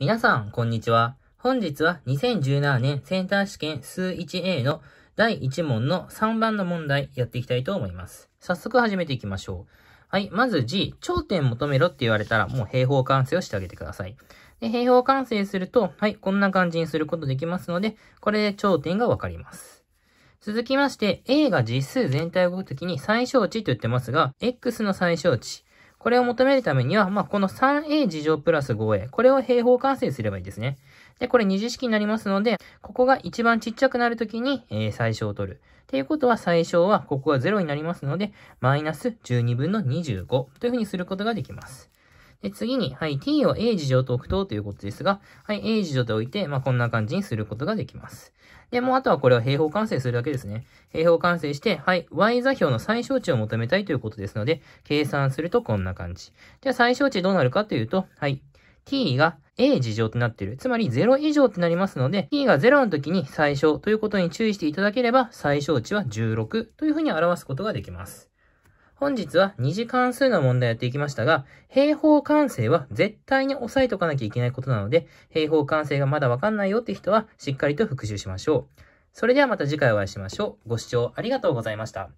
皆さん、こんにちは。本日は2017年センター試験数 1A の第1問の3番の問題やっていきたいと思います。早速始めていきましょう。はい。まず G、頂点求めろって言われたら、もう平方完成をしてあげてください。で、平方完成すると、はい、こんな感じにすることできますので、これで頂点がわかります。続きまして、A が実数全体を動くときに最小値と言ってますが、X の最小値、これを求めるためには、まあ、この 3a 事乗プラス 5a、これを平方完成すればいいですね。で、これ二次式になりますので、ここが一番ちっちゃくなるときに、えー、最小を取る。っていうことは最小は、ここが0になりますので、マイナス12分の25というふうにすることができます。で、次に、はい、t を a 事乗と置くとということですが、はい、a 事乗と置いて、まあ、こんな感じにすることができます。で、もうあとはこれは平方完成するだけですね。平方完成して、はい、y 座標の最小値を求めたいということですので、計算するとこんな感じ。じゃあ最小値どうなるかというと、はい、t が a 事乗となっている。つまり0以上となりますので、t が0の時に最小ということに注意していただければ、最小値は16というふうに表すことができます。本日は2次関数の問題をやっていきましたが、平方関数は絶対に押さえておかなきゃいけないことなので、平方関数がまだわかんないよって人はしっかりと復習しましょう。それではまた次回お会いしましょう。ご視聴ありがとうございました。